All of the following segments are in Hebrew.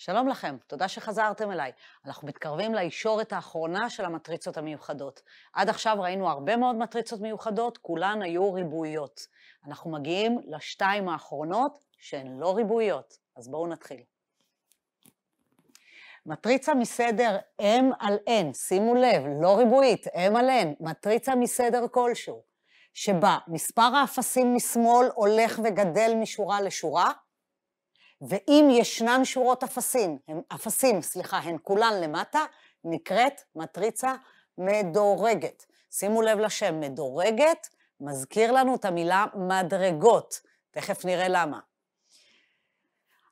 שלום לכם, תודה שחזרתם אליי. אנחנו מתקרבים לישורת האחרונה של המטריצות המיוחדות. עד עכשיו ראינו הרבה מאוד מטריצות מיוחדות, כולן היו ריבועיות. אנחנו מגיעים לשתיים האחרונות שהן לא ריבועיות, אז בואו נתחיל. מטריצה מסדר M על N, שימו לב, לא ריבועית, M על N, מטריצה מסדר כלשהו, שבה מספר האפסים משמאל הולך וגדל משורה לשורה, ואם ישנן שורות אפסים, הם, אפסים, סליחה, הן כולן למטה, נקראת מטריצה מדורגת. שימו לב לשם, מדורגת מזכיר לנו את המילה מדרגות. תכף נראה למה.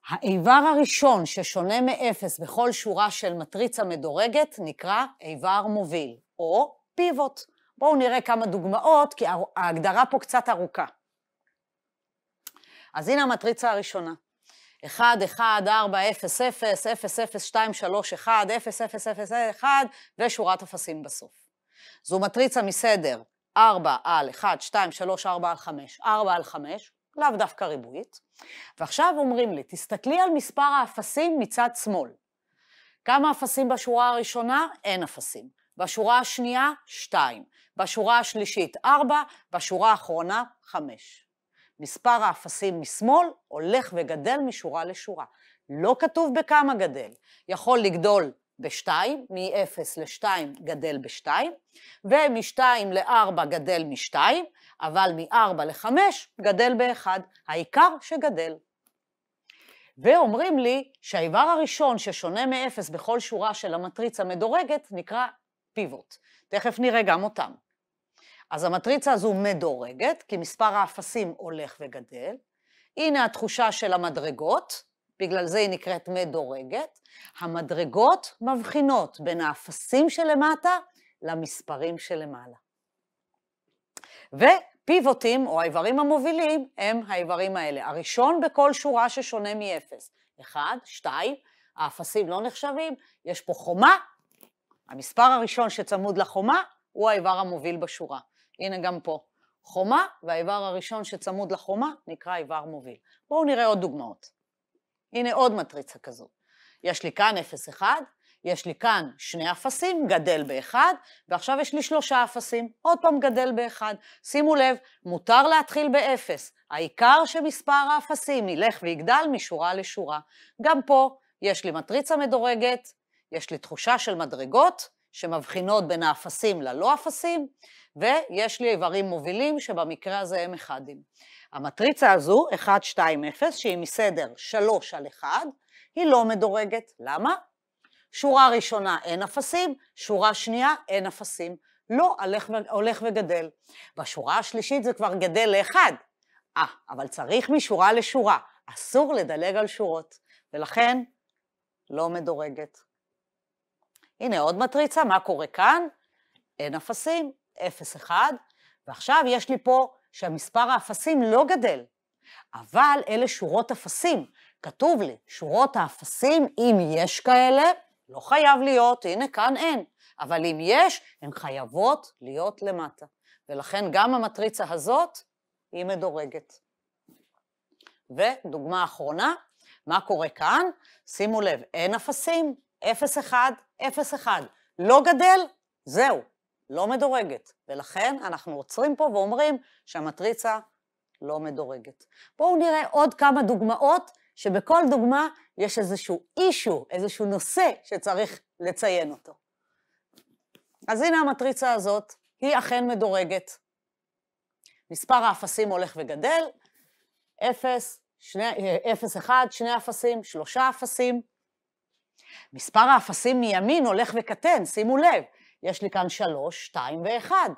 האיבר הראשון ששונה מאפס בכל שורה של מטריצה מדורגת נקרא איבר מוביל, או פיבוט. בואו נראה כמה דוגמאות, כי ההגדרה פה קצת ארוכה. אז הנה המטריצה הראשונה. 1-1-4-0-0-0-0-2-3-1-0-0-0-1 ושורת אפסים בסוף. זו מטריצה מסדר 4 על 1, 2, 3, 4 על 5, 4 על 5, לאו דווקא ריבועית. ועכשיו אומרים לי, תסתכלי על מספר האפסים מצד שמאל. כמה אפסים בשורה הראשונה? אין אפסים. בשורה השנייה, 2. בשורה השלישית, 4, בשורה האחרונה, 5. מספר האפסים משמאל הולך וגדל משורה לשורה. לא כתוב בכמה גדל. יכול לגדול ב-2, מ-0 ל-2 גדל ב-2, ומ-2 ל-4 גדל מ-2, אבל מ-4 ל-5 גדל ב-1, העיקר שגדל. ואומרים לי שהאיבר הראשון ששונה מ-0 בכל שורה של המטריצה המדורגת נקרא פיבוט. תכף נראה גם אותם. אז המטריצה הזו מדורגת, כי מספר האפסים הולך וגדל. הנה התחושה של המדרגות, בגלל זה היא נקראת מדורגת. המדרגות מבחינות בין האפסים שלמטה למספרים שלמעלה. ופיבוטים, או האיברים המובילים, הם האיברים האלה. הראשון בכל שורה ששונה מ-0. 1, 2, האפסים לא נחשבים, יש פה חומה, המספר הראשון שצמוד לחומה הוא האיבר המוביל בשורה. הנה גם פה. חומה, והאיבר הראשון שצמוד לחומה נקרא איבר מוביל. בואו נראה עוד דוגמאות. הנה עוד מטריצה כזו. יש לי כאן 0-1, יש לי כאן שני אפסים, גדל באחד, ועכשיו יש לי שלושה אפסים, עוד פעם גדל באחד. שימו לב, מותר להתחיל באפס, העיקר שמספר האפסים ילך ויגדל משורה לשורה. גם פה יש לי מטריצה מדורגת, יש לי תחושה של מדרגות, שמבחינות בין האפסים ללא אפסים, ויש לי איברים מובילים שבמקרה הזה הם אחדים. המטריצה הזו, 1, 2, 0, שהיא מסדר 3 על 1, היא לא מדורגת. למה? שורה ראשונה אין אפסים, שורה שנייה אין אפסים. לא, הולך, הולך וגדל. בשורה השלישית זה כבר גדל לאחד. אה, אבל צריך משורה לשורה. אסור לדלג על שורות, ולכן לא מדורגת. הנה עוד מטריצה, מה קורה כאן? אין אפסים, 0-1, ועכשיו יש לי פה שהמספר האפסים לא גדל, אבל אלה שורות אפסים. כתוב לי, שורות האפסים, אם יש כאלה, לא חייב להיות, הנה כאן אין, אבל אם יש, הן חייבות להיות למטה. ולכן גם המטריצה הזאת היא מדורגת. ודוגמה אחרונה, מה קורה כאן? שימו לב, אין אפסים, אפס אחד, אפס אחד. לא גדל, זהו, לא מדורגת. ולכן אנחנו עוצרים פה ואומרים שהמטריצה לא מדורגת. בואו נראה עוד כמה דוגמאות, שבכל דוגמה יש איזשהו אישו, איזשהו נושא שצריך לציין אותו. אז הנה המטריצה הזאת, היא אכן מדורגת. מספר האפסים הולך וגדל, 0, 2, 0, 1, 2 אפסים, 3 אפסים, מספר האפסים מימין הולך וקטן, שימו לב, יש לי כאן שלוש, שתיים ואחד.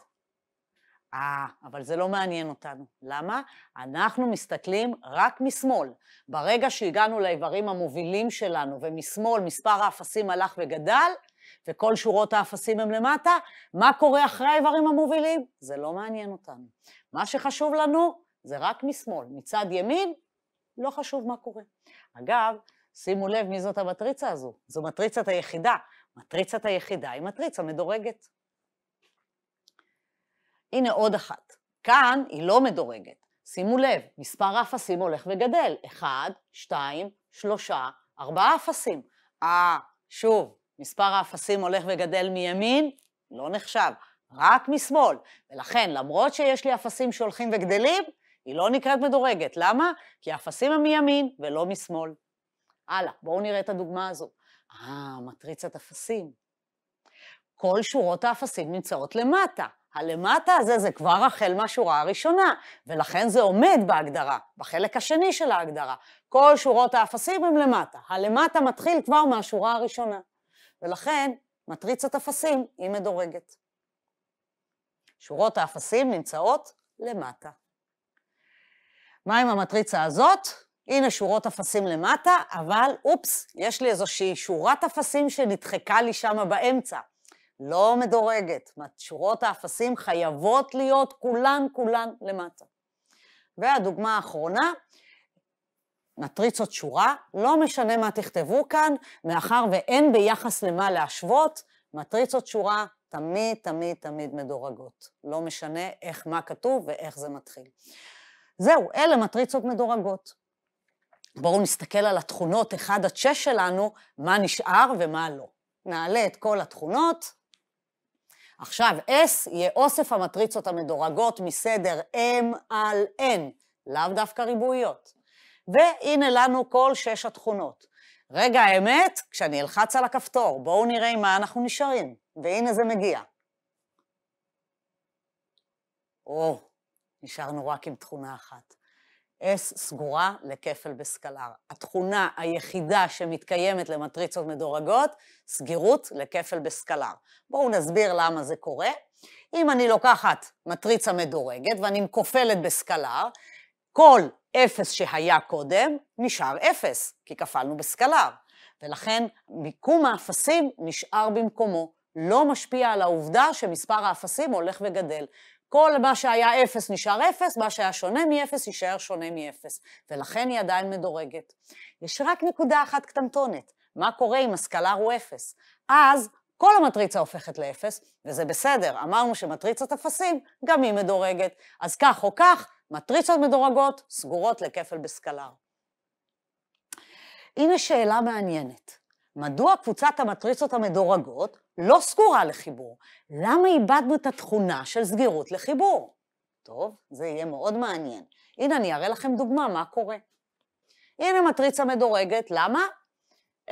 אה, אבל זה לא מעניין אותנו. למה? אנחנו מסתכלים רק משמאל. ברגע שהגענו לאיברים המובילים שלנו, ומשמאל מספר האפסים הלך וגדל, וכל שורות האפסים הם למטה, מה קורה אחרי האיברים המובילים? זה לא מעניין אותנו. מה שחשוב לנו זה רק משמאל. מצד ימין, לא חשוב מה קורה. אגב, שימו לב מי זאת המטריצה הזו, זו מטריצת היחידה. מטריצת היחידה היא מטריצה מדורגת. הנה עוד אחת. כאן היא לא מדורגת. שימו לב, מספר האפסים הולך וגדל. 1, 2, 3, 4 אפסים. אה, שוב, מספר האפסים הולך וגדל מימין, לא נחשב, רק משמאל. ולכן, למרות שיש לי אפסים שהולכים וגדלים, היא לא נקראת מדורגת. למה? כי האפסים הם מימין ולא משמאל. הלאה, בואו נראה את הדוגמה הזו. אה, מטריצת אפסים. כל שורות האפסים נמצאות למטה. הלמטה הזה זה כבר החל מהשורה הראשונה, ולכן זה עומד בהגדרה, בחלק השני של ההגדרה. כל שורות האפסים הם למטה. הלמטה מתחיל כבר מהשורה הראשונה. ולכן, מטריצת אפסים היא מדורגת. שורות האפסים נמצאות למטה. מה עם המטריצה הזאת? הנה שורות אפסים למטה, אבל אופס, יש לי איזושהי שורת אפסים שנדחקה לי שמה באמצע. לא מדורגת, שורות האפסים חייבות להיות כולן כולן למטה. והדוגמה האחרונה, מטריצות שורה, לא משנה מה תכתבו כאן, מאחר ואין ביחס למה להשוות, מטריצות שורה תמיד, תמיד, תמיד מדורגות. לא משנה איך, מה כתוב ואיך זה מתחיל. זהו, אלה מטריצות מדורגות. בואו נסתכל על התכונות 1 עד 6 שלנו, מה נשאר ומה לא. נעלה את כל התכונות. עכשיו, S יהיה אוסף המטריצות המדורגות מסדר M על N, לאו דווקא ריבועיות. והנה לנו כל שש התכונות. רגע, האמת, כשאני אלחץ על הכפתור, בואו נראה עם מה אנחנו נשארים. והנה זה מגיע. או, נשארנו רק עם תכונה אחת. S סגורה לכפל בסקלר. התכונה היחידה שמתקיימת למטריצות מדורגות, סגירות לכפל בסקלר. בואו נסביר למה זה קורה. אם אני לוקחת מטריצה מדורגת ואני מכופלת בסקלר, כל אפס שהיה קודם נשאר אפס, כי כפלנו בסקלר. ולכן מיקום האפסים נשאר במקומו, לא משפיע על העובדה שמספר האפסים הולך וגדל. כל מה שהיה אפס נשאר אפס, מה שהיה שונה מאפס יישאר שונה מאפס, ולכן היא עדיין מדורגת. יש רק נקודה אחת קטנטונת, מה קורה אם הסקלר הוא אפס? אז כל המטריצה הופכת לאפס, וזה בסדר, אמרנו שמטריצת אפסים, גם היא מדורגת. אז כך או כך, מטריצות מדורגות סגורות לכפל בסקלר. הנה שאלה מעניינת. מדוע קבוצת המטריצות המדורגות לא סגורה לחיבור. למה איבדנו את התכונה של סגירות לחיבור? טוב, זה יהיה מאוד מעניין. הנה, אני אראה לכם דוגמה מה קורה. הנה מטריצה מדורגת, למה?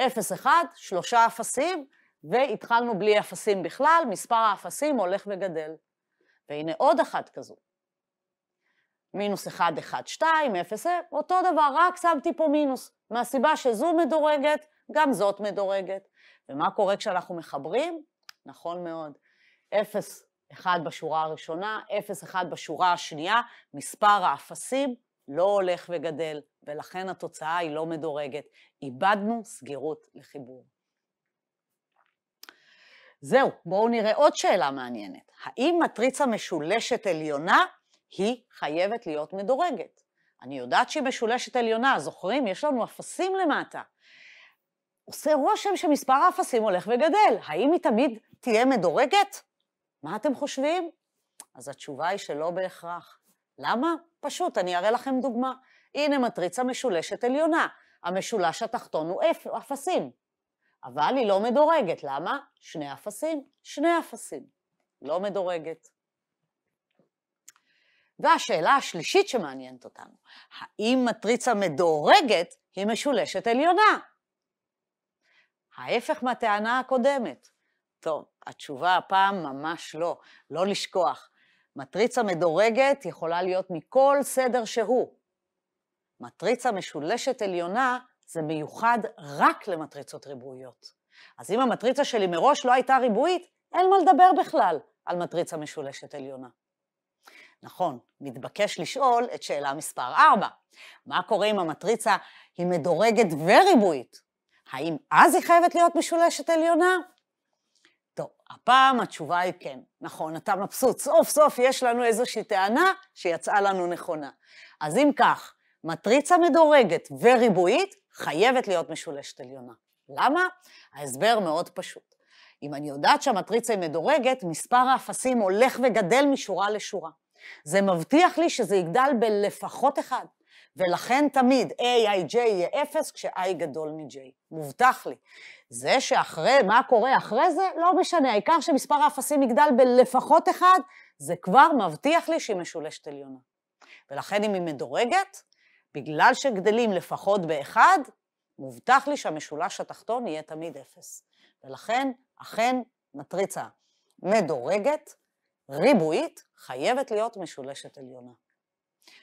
0, 1, שלושה אפסים, והתחלנו בלי אפסים בכלל, מספר האפסים הולך וגדל. והנה עוד אחת כזו. מינוס 1, 1, 2, 0, אותו דבר, רק שמתי פה מינוס, מהסיבה שזו מדורגת, גם זאת מדורגת. ומה קורה כשאנחנו מחברים? נכון מאוד, 0, 1 בשורה הראשונה, 0, 1 בשורה השנייה, מספר האפסים לא הולך וגדל, ולכן התוצאה היא לא מדורגת. איבדנו סגירות לחיבור. זהו, בואו נראה עוד שאלה מעניינת. האם מטריצה משולשת עליונה היא חייבת להיות מדורגת? אני יודעת שהיא משולשת עליונה, זוכרים? יש לנו אפסים למטה. עושה רושם שמספר האפסים הולך וגדל. האם היא תמיד תהיה מדורגת? מה אתם חושבים? אז התשובה היא שלא בהכרח. למה? פשוט, אני אראה לכם דוגמה. הנה מטריצה משולשת עליונה. המשולש התחתון הוא אפ, אפסים. אבל היא לא מדורגת. למה? שני אפסים, שני אפסים. לא מדורגת. והשאלה השלישית שמעניינת אותנו, האם מטריצה מדורגת היא משולשת עליונה? ההפך מהטענה הקודמת. טוב, התשובה הפעם ממש לא, לא לשכוח. מטריצה מדורגת יכולה להיות מכל סדר שהוא. מטריצה משולשת עליונה זה מיוחד רק למטריצות ריבועיות. אז אם המטריצה שלי מראש לא הייתה ריבועית, אין מה לדבר בכלל על מטריצה משולשת עליונה. נכון, מתבקש לשאול את שאלה מספר 4. מה קורה אם המטריצה היא מדורגת וריבועית? האם אז היא חייבת להיות משולשת עליונה? טוב, הפעם התשובה היא כן. נכון, אתה מבסוט. סוף סוף יש לנו איזושהי טענה שיצאה לנו נכונה. אז אם כך, מטריצה מדורגת וריבועית חייבת להיות משולשת עליונה. למה? ההסבר מאוד פשוט. אם אני יודעת שהמטריצה היא מדורגת, מספר האפסים הולך וגדל משורה לשורה. זה מבטיח לי שזה יגדל בלפחות אחד. ולכן תמיד AIJ יהיה 0 כש-I גדול מ-J. מובטח לי. זה שאחרי, מה קורה אחרי זה, לא משנה. העיקר שמספר האפסים יגדל בלפחות אחד, זה כבר מבטיח לי שהיא משולשת עליונה. ולכן אם היא מדורגת, בגלל שגדלים לפחות באחד, מובטח לי שהמשולש התחתון יהיה תמיד אפס. ולכן, אכן, מטריצה מדורגת, ריבועית, חייבת להיות משולשת עליונה.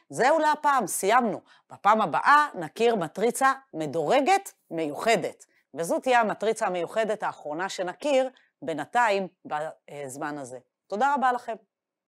זהו להפעם, סיימנו. בפעם הבאה נכיר מטריצה מדורגת מיוחדת, וזו תהיה המטריצה המיוחדת האחרונה שנכיר בינתיים בזמן הזה. תודה רבה לכם.